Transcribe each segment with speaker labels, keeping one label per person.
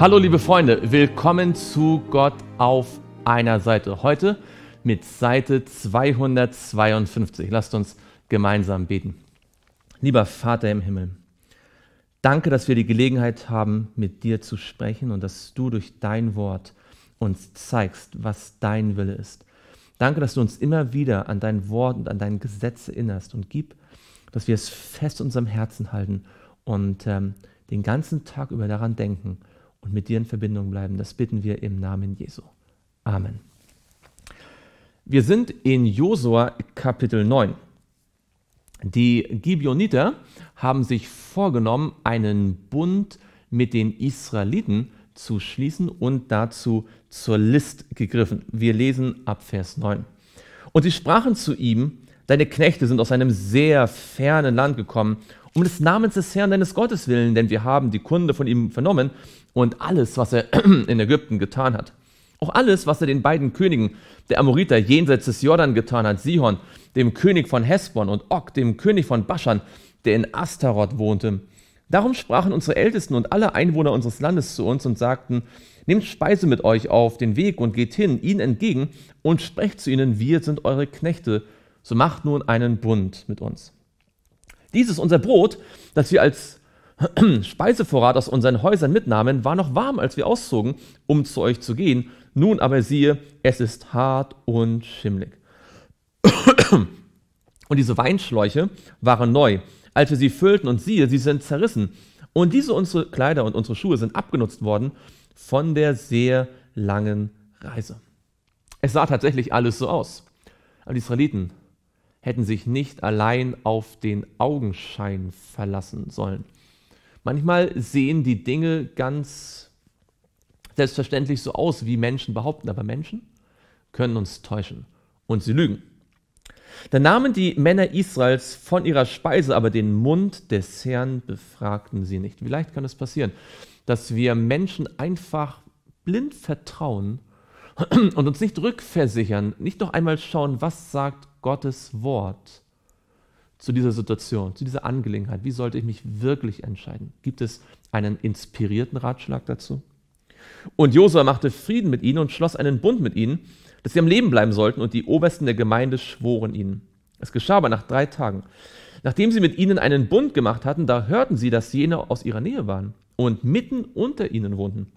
Speaker 1: Hallo liebe Freunde, willkommen zu Gott auf einer Seite. Heute mit Seite 252. Lasst uns gemeinsam beten. Lieber Vater im Himmel, danke, dass wir die Gelegenheit haben, mit dir zu sprechen und dass du durch dein Wort uns zeigst, was dein Wille ist. Danke, dass du uns immer wieder an dein Wort und an dein Gesetz erinnerst und gib, dass wir es fest in unserem Herzen halten und ähm, den ganzen Tag über daran denken und mit dir in Verbindung bleiben. Das bitten wir im Namen Jesu. Amen. Wir sind in Josua Kapitel 9. Die Gibeoniter haben sich vorgenommen, einen Bund mit den Israeliten zu schließen und dazu zur List gegriffen. Wir lesen ab Vers 9. Und sie sprachen zu ihm, deine Knechte sind aus einem sehr fernen Land gekommen, um des Namens des Herrn deines Gottes willen, denn wir haben die Kunde von ihm vernommen und alles, was er in Ägypten getan hat. Auch alles, was er den beiden Königen der Amoriter jenseits des Jordan getan hat, Sihon, dem König von Hesbon und Og, dem König von Baschan, der in Astaroth wohnte. Darum sprachen unsere Ältesten und alle Einwohner unseres Landes zu uns und sagten, nehmt Speise mit euch auf den Weg und geht hin, ihnen entgegen und sprecht zu ihnen, wir sind eure Knechte, so macht nun einen Bund mit uns. Dies ist unser Brot, das wir als Speisevorrat aus unseren Häusern mitnahmen, war noch warm, als wir auszogen, um zu euch zu gehen. Nun aber siehe, es ist hart und schimmlig. Und diese Weinschläuche waren neu, als wir sie füllten, und siehe, sie sind zerrissen. Und diese unsere Kleider und unsere Schuhe sind abgenutzt worden von der sehr langen Reise. Es sah tatsächlich alles so aus. Aber die Israeliten hätten sich nicht allein auf den Augenschein verlassen sollen. Manchmal sehen die Dinge ganz selbstverständlich so aus, wie Menschen behaupten, aber Menschen können uns täuschen und sie lügen. Da nahmen die Männer Israels von ihrer Speise aber den Mund des Herrn befragten sie nicht. Vielleicht kann es passieren, dass wir Menschen einfach blind vertrauen und uns nicht rückversichern, nicht noch einmal schauen, was sagt Gottes Wort zu dieser Situation, zu dieser Angelegenheit? Wie sollte ich mich wirklich entscheiden? Gibt es einen inspirierten Ratschlag dazu? Und Josua machte Frieden mit ihnen und schloss einen Bund mit ihnen, dass sie am Leben bleiben sollten, und die Obersten der Gemeinde schworen ihnen. Es geschah aber nach drei Tagen. Nachdem sie mit ihnen einen Bund gemacht hatten, da hörten sie, dass jene aus ihrer Nähe waren und mitten unter ihnen wohnten.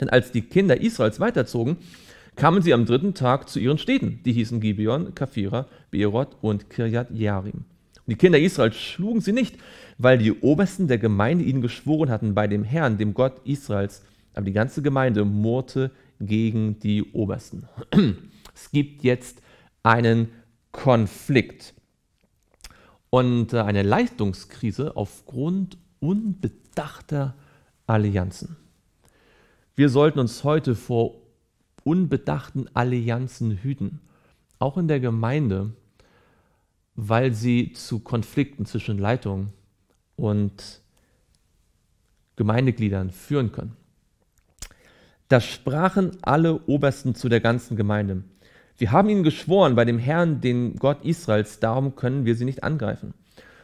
Speaker 1: Denn als die Kinder Israels weiterzogen, kamen sie am dritten Tag zu ihren Städten, die hießen Gibeon, Kaphira, Beerot und Kirjat Jearim. Die Kinder Israels schlugen sie nicht, weil die Obersten der Gemeinde ihnen geschworen hatten bei dem Herrn, dem Gott Israels. Aber die ganze Gemeinde murrte gegen die Obersten. Es gibt jetzt einen Konflikt und äh, eine Leistungskrise aufgrund unbedachter Allianzen. Wir sollten uns heute vor unbedachten Allianzen hüten. Auch in der Gemeinde weil sie zu Konflikten zwischen Leitung und Gemeindegliedern führen können. Da sprachen alle Obersten zu der ganzen Gemeinde. Wir haben ihnen geschworen bei dem Herrn, den Gott Israels, darum können wir sie nicht angreifen.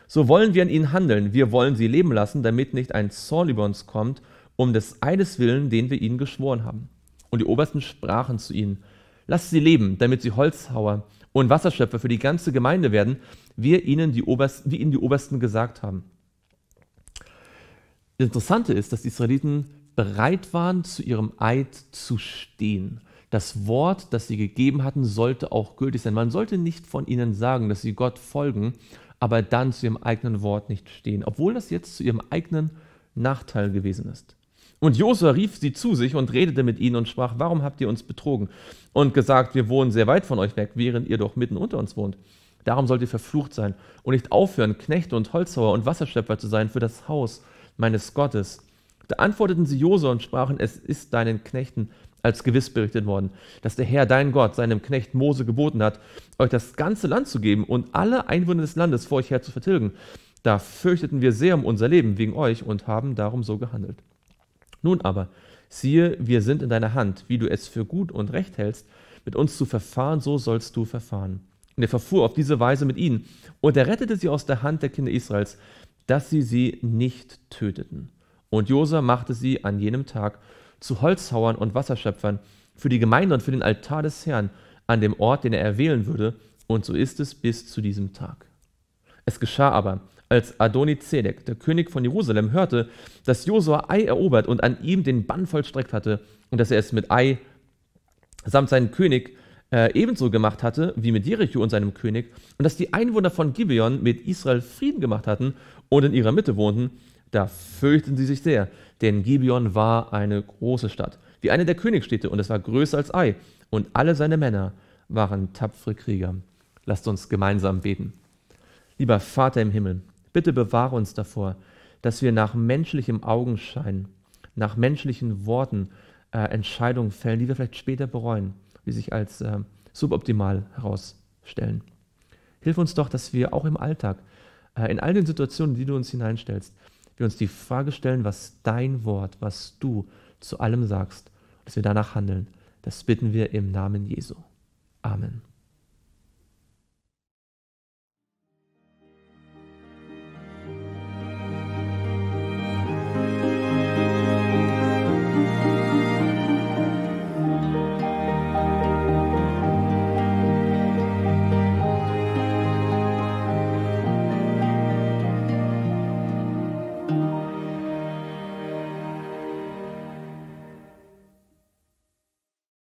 Speaker 1: So wollen wir an ihnen handeln, wir wollen sie leben lassen, damit nicht ein Zorn über uns kommt, um des Eides willen, den wir ihnen geschworen haben. Und die Obersten sprachen zu ihnen, lasst sie leben, damit sie Holzhauer und Wasserschöpfer für die ganze Gemeinde werden, wir ihnen die Obersten, wie ihnen die Obersten gesagt haben. Das Interessante ist, dass die Israeliten bereit waren, zu ihrem Eid zu stehen. Das Wort, das sie gegeben hatten, sollte auch gültig sein. Man sollte nicht von ihnen sagen, dass sie Gott folgen, aber dann zu ihrem eigenen Wort nicht stehen, obwohl das jetzt zu ihrem eigenen Nachteil gewesen ist. Und Josua rief sie zu sich und redete mit ihnen und sprach, warum habt ihr uns betrogen und gesagt, wir wohnen sehr weit von euch weg, während ihr doch mitten unter uns wohnt? Darum sollt ihr verflucht sein und nicht aufhören, Knechte und Holzhauer und Wasserschöpfer zu sein für das Haus meines Gottes. Da antworteten sie Josua und sprachen, es ist deinen Knechten als gewiss berichtet worden, dass der Herr, dein Gott, seinem Knecht Mose geboten hat, euch das ganze Land zu geben und alle Einwohner des Landes vor euch her zu vertilgen. Da fürchteten wir sehr um unser Leben wegen euch und haben darum so gehandelt. Nun aber, siehe, wir sind in deiner Hand, wie du es für gut und recht hältst, mit uns zu verfahren, so sollst du verfahren. Und er verfuhr auf diese Weise mit ihnen, und er rettete sie aus der Hand der Kinder Israels, dass sie sie nicht töteten. Und Josa machte sie an jenem Tag zu Holzhauern und Wasserschöpfern für die Gemeinde und für den Altar des Herrn, an dem Ort, den er erwählen würde, und so ist es bis zu diesem Tag. Es geschah aber, als Adonizedek, der König von Jerusalem, hörte, dass Josua Ei erobert und an ihm den Bann vollstreckt hatte und dass er es mit Ei samt seinem König äh, ebenso gemacht hatte wie mit Jericho und seinem König und dass die Einwohner von Gibeon mit Israel Frieden gemacht hatten und in ihrer Mitte wohnten, da fürchten sie sich sehr, denn Gibeon war eine große Stadt, wie eine der Königsstädte und es war größer als Ei und alle seine Männer waren tapfere Krieger. Lasst uns gemeinsam beten. Lieber Vater im Himmel, Bitte bewahre uns davor, dass wir nach menschlichem Augenschein, nach menschlichen Worten äh, Entscheidungen fällen, die wir vielleicht später bereuen, die sich als äh, suboptimal herausstellen. Hilf uns doch, dass wir auch im Alltag, äh, in all den Situationen, die du uns hineinstellst, wir uns die Frage stellen, was dein Wort, was du zu allem sagst, dass wir danach handeln. Das bitten wir im Namen Jesu. Amen.